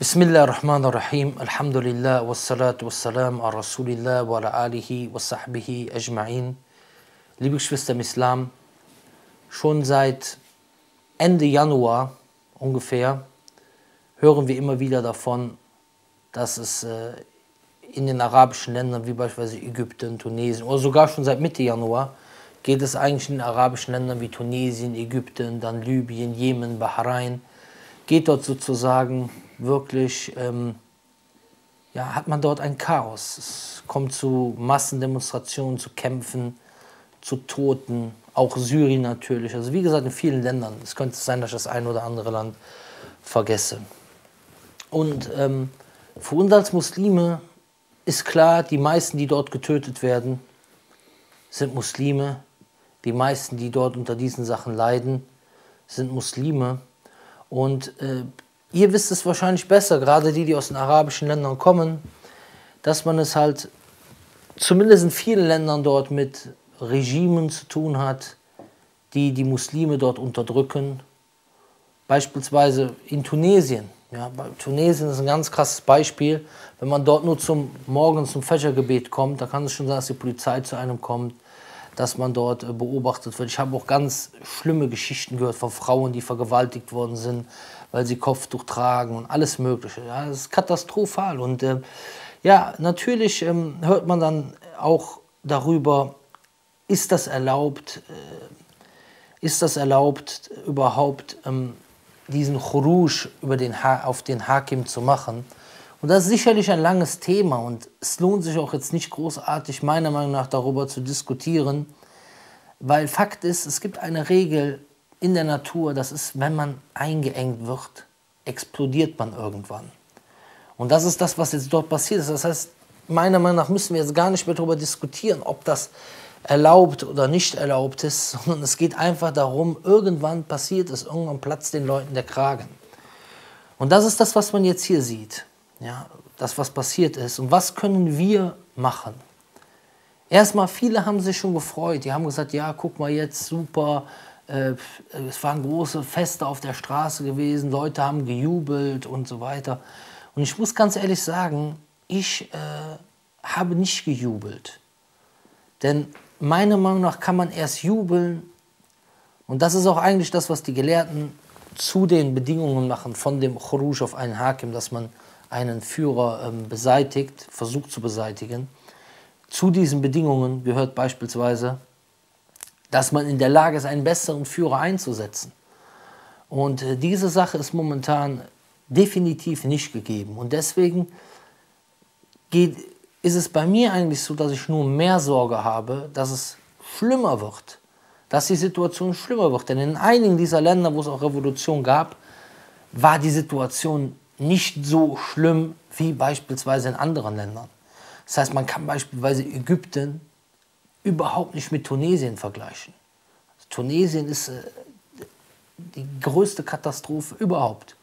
بسم الله الرحمن الرحيم الحمد لله والصلاة والسلام على رسول الله وعلى wa وصحبه ajma'in. Liebe Geschwister im Islam, schon seit Ende Januar ungefähr hören wir immer wieder davon, dass es äh, in den arabischen Ländern wie beispielsweise Ägypten, Tunesien oder sogar schon seit Mitte Januar geht es eigentlich in arabischen Ländern wie Tunesien, Ägypten, dann Libyen, Jemen, Bahrain, geht dort sozusagen wirklich, ähm, ja, hat man dort ein Chaos. Es kommt zu Massendemonstrationen, zu Kämpfen, zu Toten, auch Syrien natürlich. Also wie gesagt, in vielen Ländern. Es könnte sein, dass ich das ein oder andere Land vergesse. Und ähm, für uns als Muslime ist klar, die meisten, die dort getötet werden, sind Muslime. Die meisten, die dort unter diesen Sachen leiden, sind Muslime. Und äh, Ihr wisst es wahrscheinlich besser, gerade die, die aus den arabischen Ländern kommen, dass man es halt zumindest in vielen Ländern dort mit Regimen zu tun hat, die die Muslime dort unterdrücken. Beispielsweise in Tunesien. Ja, Tunesien ist ein ganz krasses Beispiel. Wenn man dort nur zum Morgen zum Fächergebet kommt, da kann es schon sein, dass die Polizei zu einem kommt, dass man dort äh, beobachtet wird. Ich habe auch ganz schlimme Geschichten gehört von Frauen, die vergewaltigt worden sind, weil sie Kopftuch tragen und alles Mögliche. Ja, das ist katastrophal. Und äh, ja, natürlich ähm, hört man dann auch darüber, ist das erlaubt, äh, ist das erlaubt überhaupt ähm, diesen Churush über den ha auf den Hakim zu machen? Und das ist sicherlich ein langes Thema und es lohnt sich auch jetzt nicht großartig meiner Meinung nach darüber zu diskutieren, weil Fakt ist, es gibt eine Regel in der Natur, das ist, wenn man eingeengt wird, explodiert man irgendwann. Und das ist das, was jetzt dort passiert ist. Das heißt, meiner Meinung nach müssen wir jetzt gar nicht mehr darüber diskutieren, ob das erlaubt oder nicht erlaubt ist, sondern es geht einfach darum, irgendwann passiert es, irgendwann platzt den Leuten der Kragen. Und das ist das, was man jetzt hier sieht ja, das, was passiert ist. Und was können wir machen? Erstmal, viele haben sich schon gefreut. Die haben gesagt, ja, guck mal jetzt, super. Äh, es waren große Feste auf der Straße gewesen. Leute haben gejubelt und so weiter. Und ich muss ganz ehrlich sagen, ich äh, habe nicht gejubelt. Denn meiner Meinung nach kann man erst jubeln. Und das ist auch eigentlich das, was die Gelehrten zu den Bedingungen machen von dem Churush auf einen Hakim, dass man einen Führer ähm, beseitigt, versucht zu beseitigen. Zu diesen Bedingungen gehört beispielsweise, dass man in der Lage ist, einen besseren Führer einzusetzen. Und äh, diese Sache ist momentan definitiv nicht gegeben. Und deswegen geht, ist es bei mir eigentlich so, dass ich nur mehr Sorge habe, dass es schlimmer wird, dass die Situation schlimmer wird. Denn in einigen dieser Länder, wo es auch Revolution gab, war die Situation nicht so schlimm wie beispielsweise in anderen Ländern. Das heißt, man kann beispielsweise Ägypten überhaupt nicht mit Tunesien vergleichen. Tunesien ist äh, die größte Katastrophe überhaupt.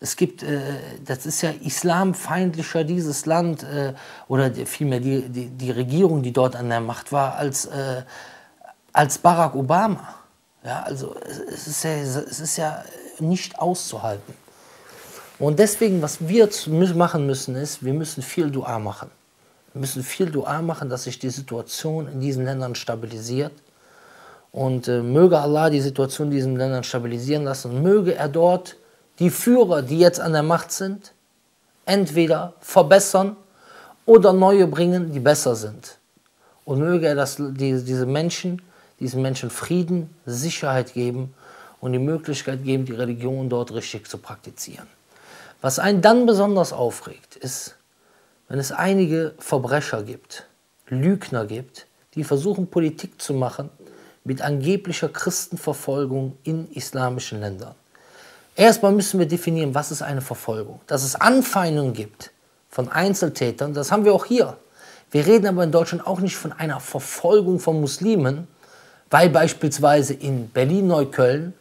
Es gibt, äh, das ist ja islamfeindlicher dieses Land äh, oder vielmehr die, die, die Regierung, die dort an der Macht war, als, als Barack Obama. Ja, also es ist ja, es ist ja nicht auszuhalten. Und deswegen, was wir machen müssen, ist, wir müssen viel Dua machen. Wir müssen viel Dua machen, dass sich die Situation in diesen Ländern stabilisiert. Und äh, möge Allah die Situation in diesen Ländern stabilisieren lassen. Möge er dort die Führer, die jetzt an der Macht sind, entweder verbessern oder neue bringen, die besser sind. Und möge er das, die, diese Menschen, diesen Menschen Frieden, Sicherheit geben und die Möglichkeit geben, die Religion dort richtig zu praktizieren. Was einen dann besonders aufregt, ist, wenn es einige Verbrecher gibt, Lügner gibt, die versuchen, Politik zu machen mit angeblicher Christenverfolgung in islamischen Ländern. Erstmal müssen wir definieren, was ist eine Verfolgung. Dass es Anfeindungen gibt von Einzeltätern, das haben wir auch hier. Wir reden aber in Deutschland auch nicht von einer Verfolgung von Muslimen, weil beispielsweise in Berlin-Neukölln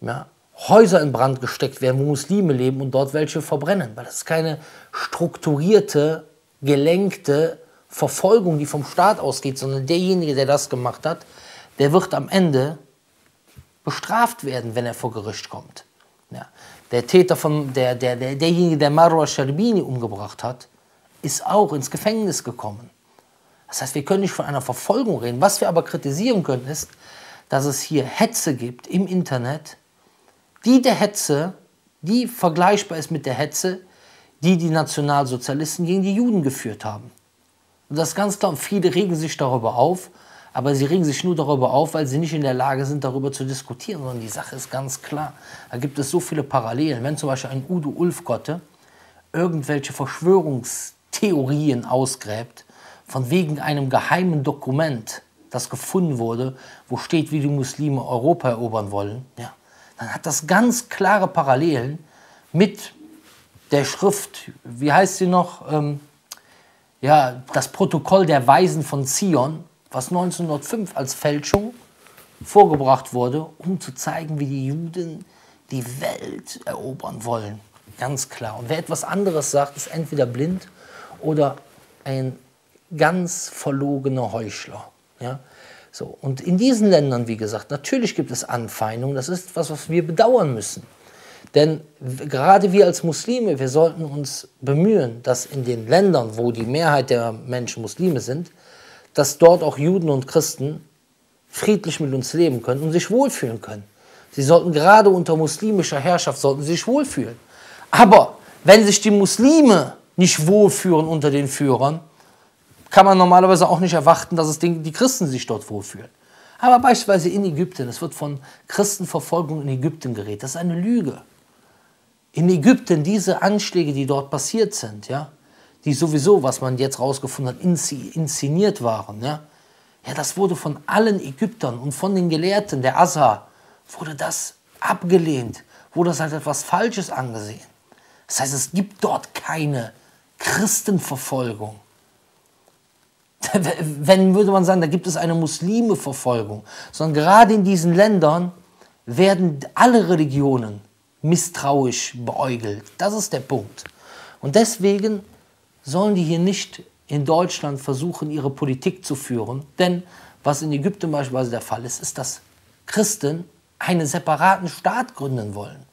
ja, Häuser in Brand gesteckt werden, wo Muslime leben und dort welche verbrennen. Weil das ist keine strukturierte, gelenkte Verfolgung, die vom Staat ausgeht, sondern derjenige, der das gemacht hat, der wird am Ende bestraft werden, wenn er vor Gericht kommt. Ja. Der Täter von, der, der, der, derjenige, der Marwa Sherbini umgebracht hat, ist auch ins Gefängnis gekommen. Das heißt, wir können nicht von einer Verfolgung reden. Was wir aber kritisieren können, ist, dass es hier Hetze gibt im Internet, die der Hetze, die vergleichbar ist mit der Hetze, die die Nationalsozialisten gegen die Juden geführt haben. Und das ist ganz klar, und viele regen sich darüber auf, aber sie regen sich nur darüber auf, weil sie nicht in der Lage sind, darüber zu diskutieren, sondern die Sache ist ganz klar. Da gibt es so viele Parallelen. Wenn zum Beispiel ein Udo Ulfgotte irgendwelche Verschwörungstheorien ausgräbt, von wegen einem geheimen Dokument, das gefunden wurde, wo steht, wie die Muslime Europa erobern wollen, ja, hat das ganz klare Parallelen mit der Schrift, wie heißt sie noch? Ähm, ja, das Protokoll der Weisen von Zion, was 1905 als Fälschung vorgebracht wurde, um zu zeigen, wie die Juden die Welt erobern wollen. Ganz klar. Und wer etwas anderes sagt, ist entweder blind oder ein ganz verlogener Heuchler. Ja? So, und in diesen Ländern, wie gesagt, natürlich gibt es Anfeindungen. Das ist etwas, was wir bedauern müssen. Denn gerade wir als Muslime, wir sollten uns bemühen, dass in den Ländern, wo die Mehrheit der Menschen Muslime sind, dass dort auch Juden und Christen friedlich mit uns leben können und sich wohlfühlen können. Sie sollten gerade unter muslimischer Herrschaft sollten sich wohlfühlen. Aber wenn sich die Muslime nicht wohlfühlen unter den Führern, kann man normalerweise auch nicht erwarten, dass es den, die Christen sich dort wohlfühlen. Aber beispielsweise in Ägypten, es wird von Christenverfolgung in Ägypten geredet, das ist eine Lüge. In Ägypten diese Anschläge, die dort passiert sind, ja, die sowieso, was man jetzt rausgefunden hat, inszeniert waren, ja, ja, das wurde von allen Ägyptern und von den Gelehrten der Azhar, wurde das abgelehnt, wurde das als etwas Falsches angesehen. Das heißt, es gibt dort keine Christenverfolgung. wenn würde man sagen, da gibt es eine Muslime-Verfolgung, sondern gerade in diesen Ländern werden alle Religionen misstrauisch beäugelt. Das ist der Punkt. Und deswegen sollen die hier nicht in Deutschland versuchen, ihre Politik zu führen. Denn was in Ägypten beispielsweise der Fall ist, ist, dass Christen einen separaten Staat gründen wollen.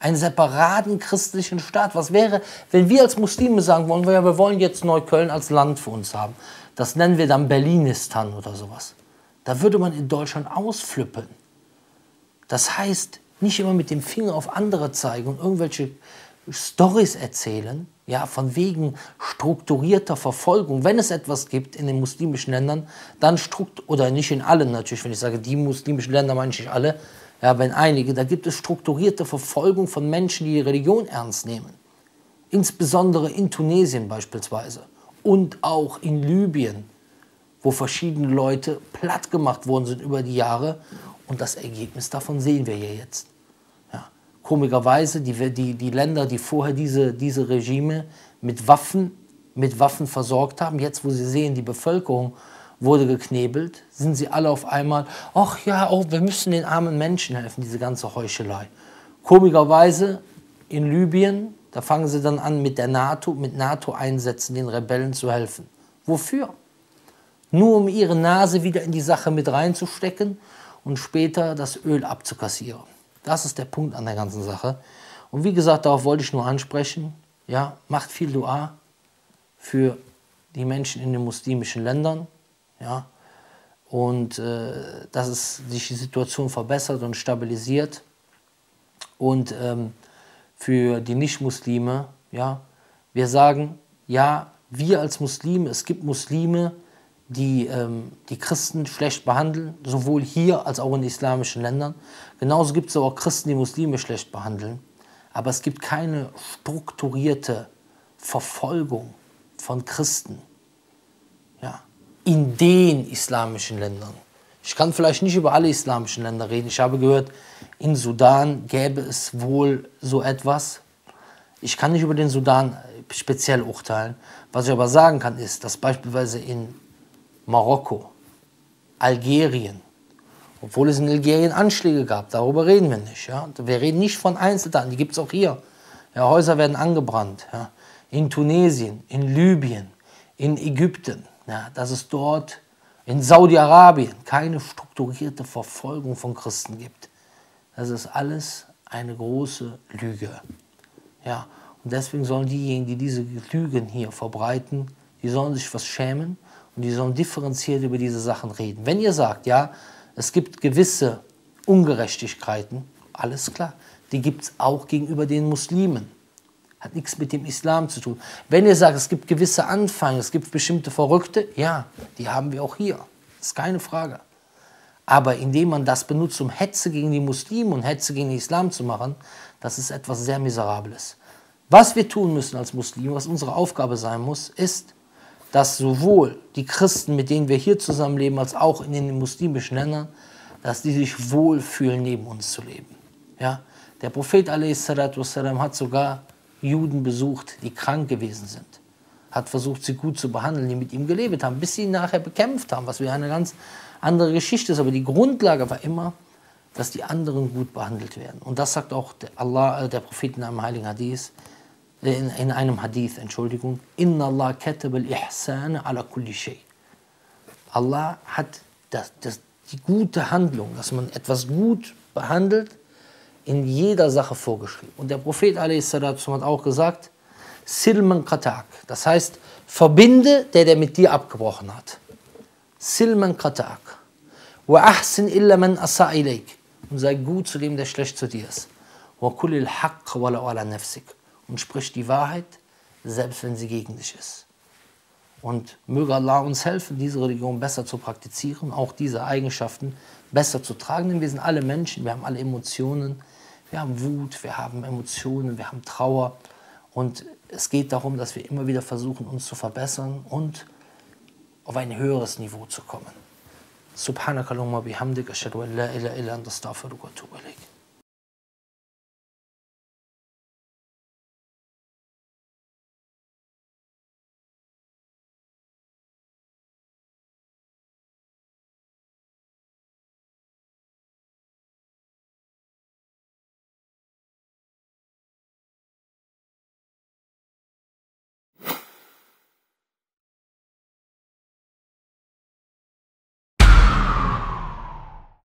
Einen separaten christlichen Staat. Was wäre, wenn wir als Muslime sagen wollen, wir wollen jetzt Neukölln als Land für uns haben? Das nennen wir dann Berlinistan oder sowas. Da würde man in Deutschland ausflippen. Das heißt, nicht immer mit dem Finger auf andere zeigen und irgendwelche Stories erzählen, ja, von wegen strukturierter Verfolgung. Wenn es etwas gibt in den muslimischen Ländern, dann strukturiert, oder nicht in allen natürlich, wenn ich sage die muslimischen Länder, meine ich nicht alle, ja, in einige, da gibt es strukturierte Verfolgung von Menschen, die die Religion ernst nehmen. Insbesondere in Tunesien beispielsweise und auch in Libyen, wo verschiedene Leute platt gemacht worden sind über die Jahre. Und das Ergebnis davon sehen wir ja jetzt. Ja. Komischerweise, die, die, die Länder, die vorher diese, diese Regime mit Waffen, mit Waffen versorgt haben, jetzt wo sie sehen, die Bevölkerung wurde geknebelt, sind sie alle auf einmal, ach ja, oh, wir müssen den armen Menschen helfen, diese ganze Heuchelei. Komischerweise in Libyen da fangen sie dann an, mit der NATO, mit NATO-Einsätzen den Rebellen zu helfen. Wofür? Nur um ihre Nase wieder in die Sache mit reinzustecken und später das Öl abzukassieren. Das ist der Punkt an der ganzen Sache. Und wie gesagt, darauf wollte ich nur ansprechen. Ja, macht viel Dua für die Menschen in den muslimischen Ländern. Ja, und äh, dass es sich die Situation verbessert und stabilisiert. Und ähm, für die Nichtmuslime, ja, wir sagen, ja, wir als Muslime, es gibt Muslime, die ähm, die Christen schlecht behandeln, sowohl hier als auch in islamischen Ländern. Genauso gibt es auch Christen, die Muslime schlecht behandeln. Aber es gibt keine strukturierte Verfolgung von Christen ja, in den islamischen Ländern. Ich kann vielleicht nicht über alle islamischen Länder reden. Ich habe gehört, im Sudan gäbe es wohl so etwas. Ich kann nicht über den Sudan äh, speziell urteilen. Was ich aber sagen kann, ist, dass beispielsweise in Marokko, Algerien, obwohl es in Algerien Anschläge gab, darüber reden wir nicht. Ja? Wir reden nicht von Einzeltaten, die gibt es auch hier. Ja, Häuser werden angebrannt. Ja? In Tunesien, in Libyen, in Ägypten. Ja? Dass es dort in Saudi-Arabien keine strukturierte Verfolgung von Christen gibt. Das ist alles eine große Lüge. Ja, und deswegen sollen diejenigen, die diese Lügen hier verbreiten, die sollen sich was schämen und die sollen differenziert über diese Sachen reden. Wenn ihr sagt, ja, es gibt gewisse Ungerechtigkeiten, alles klar, die gibt es auch gegenüber den Muslimen. Hat nichts mit dem Islam zu tun. Wenn ihr sagt, es gibt gewisse Anfänge, es gibt bestimmte Verrückte, ja, die haben wir auch hier. Ist keine Frage. Aber indem man das benutzt, um Hetze gegen die Muslime und Hetze gegen den Islam zu machen, das ist etwas sehr Miserables. Was wir tun müssen als Muslime, was unsere Aufgabe sein muss, ist, dass sowohl die Christen, mit denen wir hier zusammenleben, als auch in den muslimischen Ländern, dass die sich wohlfühlen, neben uns zu leben. Ja? Der Prophet a.s. hat sogar Juden besucht, die krank gewesen sind hat versucht, sie gut zu behandeln, die mit ihm gelebt haben, bis sie ihn nachher bekämpft haben, was wieder eine ganz andere Geschichte ist. Aber die Grundlage war immer, dass die anderen gut behandelt werden. Und das sagt auch der, Allah, äh, der Prophet in einem heiligen Hadith, äh, in, in einem Hadith, Entschuldigung, Inna Allah katab al-ihsan ala kulli shay. Allah hat das, das, die gute Handlung, dass man etwas gut behandelt, in jeder Sache vorgeschrieben. Und der Prophet a.s. hat auch gesagt, Silman Katak. Das heißt, verbinde, der, der mit dir abgebrochen hat. Silman Katak. Und sei gut zu dem, der schlecht zu dir ist. Und sprich die Wahrheit, selbst wenn sie gegen dich ist. Und möge Allah uns helfen, diese Religion besser zu praktizieren, auch diese Eigenschaften besser zu tragen. Denn wir sind alle Menschen, wir haben alle Emotionen. Wir haben Wut, wir haben Emotionen, wir haben Trauer. Und es geht darum, dass wir immer wieder versuchen, uns zu verbessern und auf ein höheres Niveau zu kommen. Subhanakallahumma bihamdik, ashadu an la illa illa anta astaghfiruka wa atubu ilayk.